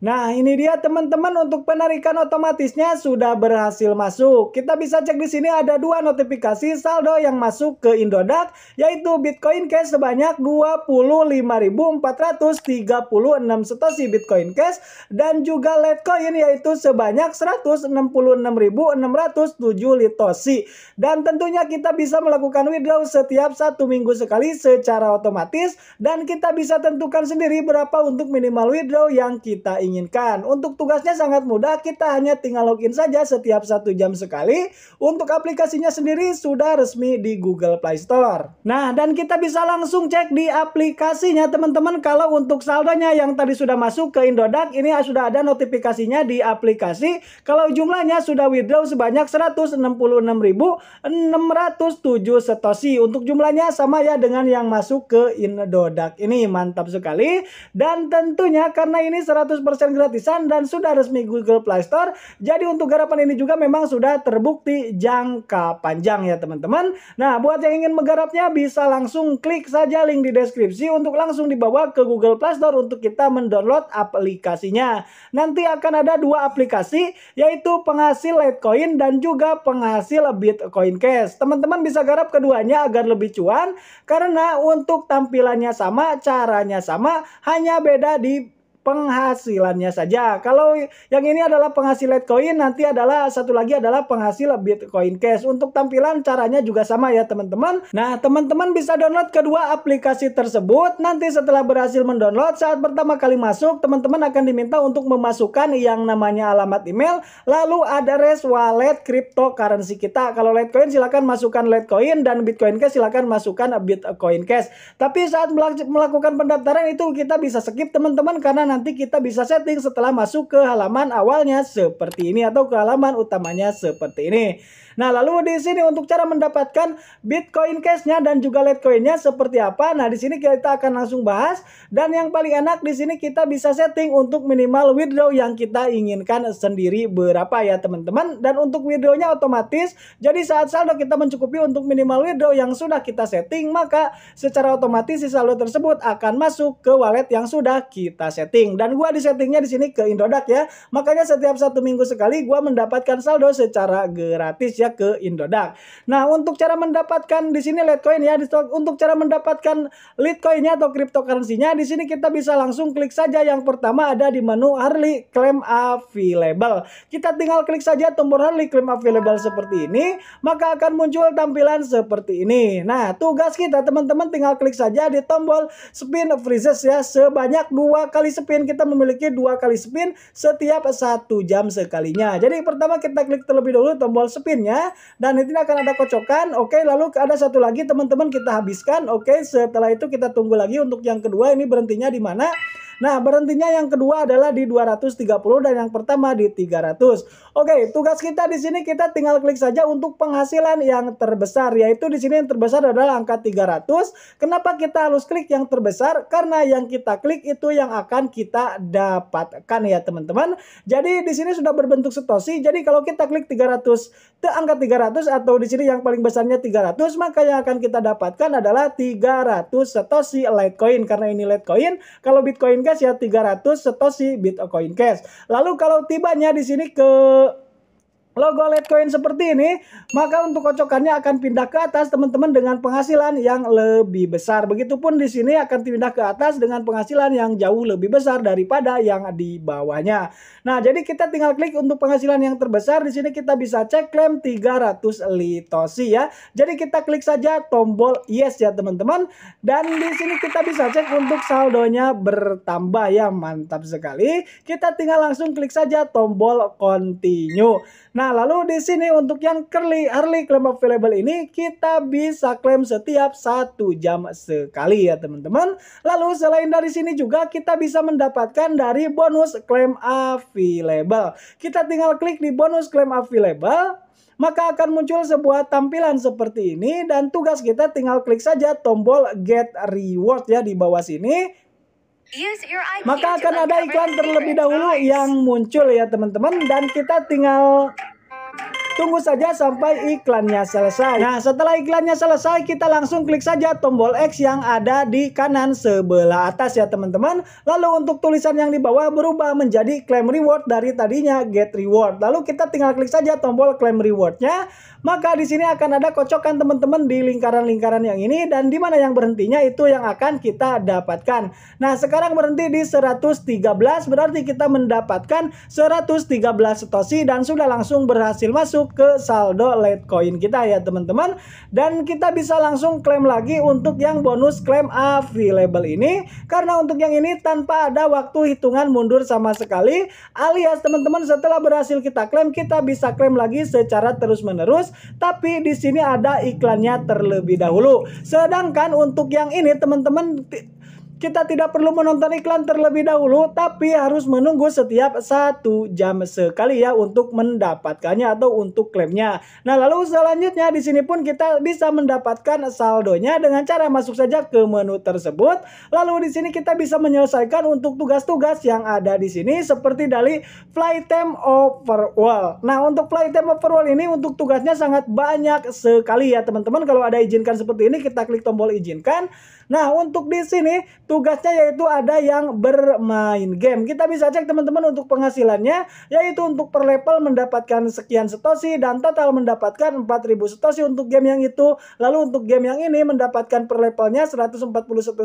Nah ini dia teman-teman untuk penarikan otomatisnya sudah berhasil masuk. Kita bisa cek di sini ada dua notifikasi saldo yang masuk ke Indodax yaitu Bitcoin Cash sebanyak 25.436 Satoshi Bitcoin Cash dan juga Litecoin yaitu sebanyak 166.607 litosi. Dan tentunya kita bisa melakukan withdraw setiap satu minggu sekali secara otomatis dan kita bisa tentukan sendiri berapa untuk minimal withdraw yang kita ingin inginkan. Untuk tugasnya sangat mudah, kita hanya tinggal login saja setiap satu jam sekali. Untuk aplikasinya sendiri sudah resmi di Google Play Store. Nah, dan kita bisa langsung cek di aplikasinya teman-teman. Kalau untuk saldonya yang tadi sudah masuk ke Indodax, ini sudah ada notifikasinya di aplikasi. Kalau jumlahnya sudah withdraw sebanyak 166.607 setosi. Untuk jumlahnya sama ya dengan yang masuk ke Indodax ini. Mantap sekali. Dan tentunya karena ini gratisan dan sudah resmi Google Play Store. Jadi untuk garapan ini juga memang sudah terbukti jangka panjang ya teman-teman. Nah buat yang ingin menggarapnya bisa langsung klik saja link di deskripsi untuk langsung dibawa ke Google Play Store untuk kita mendownload aplikasinya. Nanti akan ada dua aplikasi yaitu penghasil Litecoin dan juga penghasil Bitcoin Cash. Teman-teman bisa garap keduanya agar lebih cuan karena untuk tampilannya sama, caranya sama, hanya beda di penghasilannya saja. Kalau yang ini adalah penghasil Litecoin, nanti adalah satu lagi adalah penghasil Bitcoin Cash. Untuk tampilan caranya juga sama ya teman-teman. Nah, teman-teman bisa download kedua aplikasi tersebut. Nanti setelah berhasil mendownload, saat pertama kali masuk, teman-teman akan diminta untuk memasukkan yang namanya alamat email, lalu address wallet cryptocurrency kita. Kalau Litecoin silahkan masukkan Litecoin dan Bitcoin Cash silahkan masukkan Bitcoin Cash. Tapi saat melakukan pendaftaran itu kita bisa skip teman-teman karena nanti nanti kita bisa setting setelah masuk ke halaman awalnya seperti ini atau ke halaman utamanya seperti ini. Nah, lalu di sini untuk cara mendapatkan Bitcoin Cash-nya dan juga Litecoin-nya seperti apa? Nah, di sini kita akan langsung bahas dan yang paling enak di sini kita bisa setting untuk minimal withdraw yang kita inginkan sendiri berapa ya, teman-teman. Dan untuk withdraw-nya otomatis. Jadi saat saldo kita mencukupi untuk minimal withdraw yang sudah kita setting, maka secara otomatis si saldo tersebut akan masuk ke wallet yang sudah kita setting. Dan gua di settingnya di sini ke Indodax ya. Makanya setiap satu minggu sekali gua mendapatkan saldo secara gratis Indonesia ke Indodax. Nah, untuk cara mendapatkan di sini Litecoin ya, untuk cara mendapatkan Litecoin-nya atau cryptocurrency-nya di sini kita bisa langsung klik saja yang pertama ada di menu Harley Claim Available. Kita tinggal klik saja tombol Harley Claim Available seperti ini, maka akan muncul tampilan seperti ini. Nah, tugas kita teman-teman tinggal klik saja di tombol spin freezes ya sebanyak dua kali spin kita memiliki dua kali spin setiap satu jam sekalinya. Jadi pertama kita klik terlebih dahulu tombol spin ya ya dan ini akan ada kocokan oke okay, lalu ada satu lagi teman-teman kita habiskan oke okay, setelah itu kita tunggu lagi untuk yang kedua ini berhentinya di mana Nah, berhentinya yang kedua adalah di 230 dan yang pertama di 300. Oke, tugas kita di sini kita tinggal klik saja untuk penghasilan yang terbesar yaitu di sini yang terbesar adalah angka 300. Kenapa kita harus klik yang terbesar? Karena yang kita klik itu yang akan kita dapatkan ya, teman-teman. Jadi di sini sudah berbentuk setosi. Jadi kalau kita klik 300 ke angka 300 atau di sini yang paling besarnya 300, maka yang akan kita dapatkan adalah 300 setosi Litecoin karena ini Litecoin. Kalau Bitcoin kan Cash ya 300 Satoshi Bitcoin Cash. Lalu kalau tibanya di sini ke logo Litecoin seperti ini, maka untuk kocokannya akan pindah ke atas teman-teman dengan penghasilan yang lebih besar. Begitupun di sini akan pindah ke atas dengan penghasilan yang jauh lebih besar daripada yang di bawahnya. Nah, jadi kita tinggal klik untuk penghasilan yang terbesar di sini kita bisa cek klaim 300 litosi ya. Jadi kita klik saja tombol yes ya teman-teman dan di sini kita bisa cek untuk saldonya bertambah ya. Mantap sekali. Kita tinggal langsung klik saja tombol continue. Nah, lalu di sini untuk yang curly early claim available ini kita bisa klaim setiap satu jam sekali ya teman-teman. Lalu selain dari sini juga kita bisa mendapatkan dari bonus claim available. Kita tinggal klik di bonus claim available maka akan muncul sebuah tampilan seperti ini dan tugas kita tinggal klik saja tombol get reward ya di bawah sini maka akan ada iklan terlebih dahulu yang muncul ya teman-teman dan kita tinggal Tunggu saja sampai iklannya selesai. Nah, setelah iklannya selesai, kita langsung klik saja tombol X yang ada di kanan sebelah atas ya teman-teman. Lalu untuk tulisan yang di bawah berubah menjadi claim reward dari tadinya get reward. Lalu kita tinggal klik saja tombol claim rewardnya. Maka di sini akan ada kocokan teman-teman di lingkaran-lingkaran yang ini dan di mana yang berhentinya itu yang akan kita dapatkan. Nah, sekarang berhenti di 113 berarti kita mendapatkan 113 setosi dan sudah langsung berhasil masuk masuk ke saldo Litecoin kita ya teman-teman dan kita bisa langsung klaim lagi untuk yang bonus klaim available ini karena untuk yang ini tanpa ada waktu hitungan mundur sama sekali alias teman-teman setelah berhasil kita klaim kita bisa klaim lagi secara terus-menerus tapi di sini ada iklannya terlebih dahulu sedangkan untuk yang ini teman-teman kita tidak perlu menonton iklan terlebih dahulu, tapi harus menunggu setiap satu jam sekali ya untuk mendapatkannya atau untuk klaimnya. Nah, lalu selanjutnya di sini pun kita bisa mendapatkan saldonya dengan cara masuk saja ke menu tersebut. Lalu di sini kita bisa menyelesaikan untuk tugas-tugas yang ada di sini seperti dari flight time overall. Nah, untuk flight time overall ini untuk tugasnya sangat banyak sekali ya teman-teman. Kalau ada izinkan seperti ini kita klik tombol izinkan. Nah, untuk di sini tugasnya yaitu ada yang bermain game. Kita bisa cek teman-teman untuk penghasilannya yaitu untuk per level mendapatkan sekian setosi dan total mendapatkan 4000 setosi untuk game yang itu. Lalu untuk game yang ini mendapatkan per levelnya 141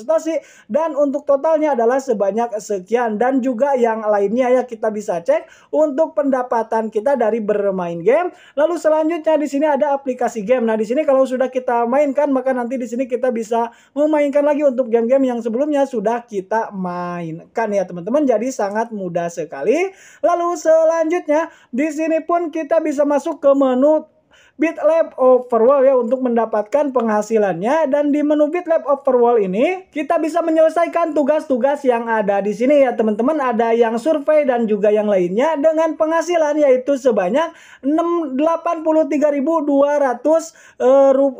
setosi dan untuk totalnya adalah sebanyak sekian dan juga yang lainnya ya kita bisa cek untuk pendapatan kita dari bermain game. Lalu selanjutnya di sini ada aplikasi game. Nah, di sini kalau sudah kita mainkan maka nanti di sini kita bisa memainkan kan lagi untuk game-game yang sebelumnya sudah kita mainkan ya teman-teman. Jadi sangat mudah sekali. Lalu selanjutnya di sini pun kita bisa masuk ke menu BitLab Overwall ya untuk mendapatkan penghasilannya dan di menu BitLab Overwall ini kita bisa menyelesaikan tugas-tugas yang ada di sini ya teman-teman ada yang survei dan juga yang lainnya dengan penghasilan yaitu sebanyak 83.200 uh,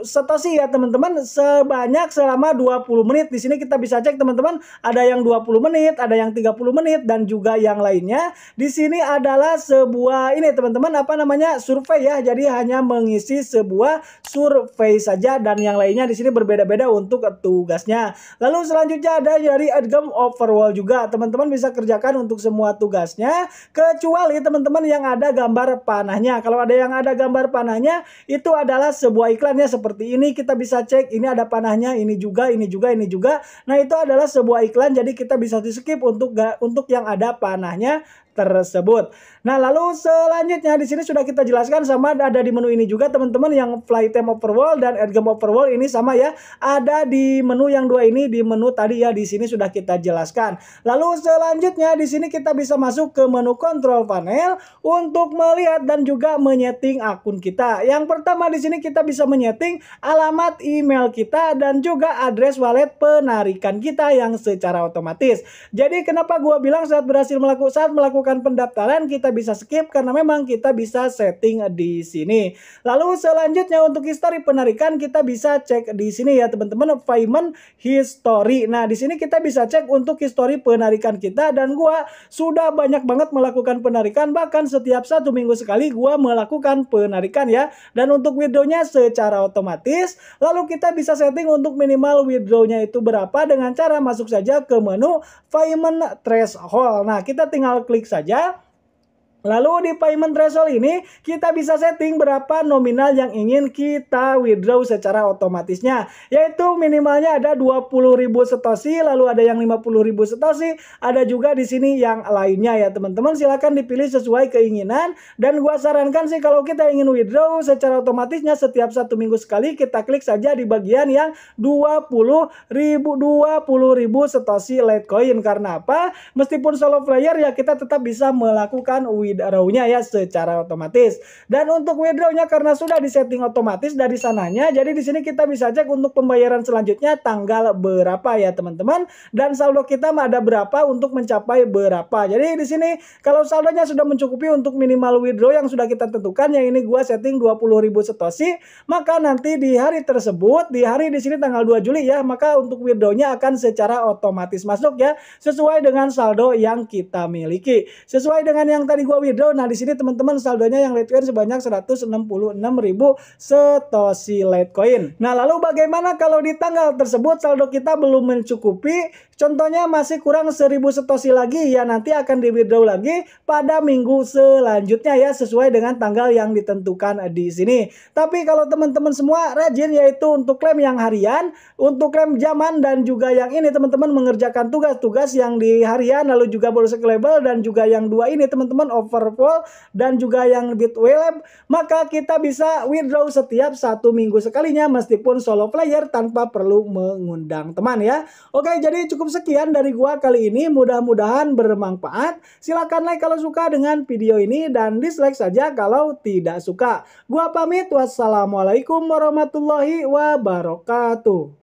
setosi ya teman-teman sebanyak selama 20 menit di sini kita bisa cek teman-teman ada yang 20 menit ada yang 30 menit dan juga yang lainnya di sini adalah sebuah ini teman-teman apa namanya survei ya jadi hanya meng mengisi sebuah survei saja dan yang lainnya di sini berbeda-beda untuk tugasnya. Lalu selanjutnya ada dari Edgam Overwall juga. Teman-teman bisa kerjakan untuk semua tugasnya kecuali teman-teman yang ada gambar panahnya. Kalau ada yang ada gambar panahnya itu adalah sebuah iklannya seperti ini kita bisa cek ini ada panahnya, ini juga, ini juga, ini juga. Nah, itu adalah sebuah iklan jadi kita bisa di skip untuk untuk yang ada panahnya tersebut. Nah, lalu selanjutnya di sini sudah kita jelaskan sama ada di menu ini juga teman-teman yang flight time overwall dan airgem overwall ini sama ya. Ada di menu yang dua ini di menu tadi ya di sini sudah kita jelaskan. Lalu selanjutnya di sini kita bisa masuk ke menu control panel untuk melihat dan juga menyeting akun kita. Yang pertama di sini kita bisa menyeting alamat email kita dan juga address wallet penarikan kita yang secara otomatis. Jadi kenapa gua bilang saat berhasil melakukan saat melakukan melakukan pendaftaran kita bisa skip karena memang kita bisa setting di sini. Lalu selanjutnya untuk history penarikan kita bisa cek di sini ya teman-teman payment history. Nah, di sini kita bisa cek untuk history penarikan kita dan gua sudah banyak banget melakukan penarikan bahkan setiap satu minggu sekali gua melakukan penarikan ya. Dan untuk withdrawnya secara otomatis. Lalu kita bisa setting untuk minimal withdrawnya itu berapa dengan cara masuk saja ke menu payment threshold. Nah, kita tinggal klik saja Lalu di payment threshold ini kita bisa setting berapa nominal yang ingin kita withdraw secara otomatisnya yaitu minimalnya ada 20.000 setosi lalu ada yang 50.000 setosi ada juga di sini yang lainnya ya teman-teman silahkan dipilih sesuai keinginan dan gua sarankan sih kalau kita ingin withdraw secara otomatisnya setiap satu minggu sekali kita klik saja di bagian yang 20.000 ribu setosi Litecoin karena apa meskipun solo player ya kita tetap bisa melakukan withdraw withdrawnya ya secara otomatis. Dan untuk withdrawnya karena sudah disetting otomatis dari sananya, jadi di sini kita bisa cek untuk pembayaran selanjutnya tanggal berapa ya teman-teman. Dan saldo kita ada berapa untuk mencapai berapa. Jadi di sini kalau saldonya sudah mencukupi untuk minimal withdraw yang sudah kita tentukan, yang ini gua setting 20.000 setosi, maka nanti di hari tersebut, di hari di sini tanggal 2 Juli ya, maka untuk withdrawnya akan secara otomatis masuk ya, sesuai dengan saldo yang kita miliki. Sesuai dengan yang tadi gua withdraw. Nah, di sini teman-teman saldonya yang Litecoin sebanyak 166.000 setosi Litecoin. Nah, lalu bagaimana kalau di tanggal tersebut saldo kita belum mencukupi Contohnya masih kurang 1000 setosi lagi ya nanti akan di withdraw lagi pada minggu selanjutnya ya sesuai dengan tanggal yang ditentukan di sini. Tapi kalau teman-teman semua rajin yaitu untuk klaim yang harian, untuk klaim zaman dan juga yang ini teman-teman mengerjakan tugas-tugas yang di harian lalu juga bonus level dan juga yang dua ini teman-teman overfall dan juga yang bit web maka kita bisa withdraw setiap satu minggu sekalinya meskipun solo player tanpa perlu mengundang teman ya. Oke jadi cukup sekian dari gua kali ini. Mudah-mudahan bermanfaat. Silahkan like kalau suka dengan video ini dan dislike saja kalau tidak suka. Gua pamit. Wassalamualaikum warahmatullahi wabarakatuh.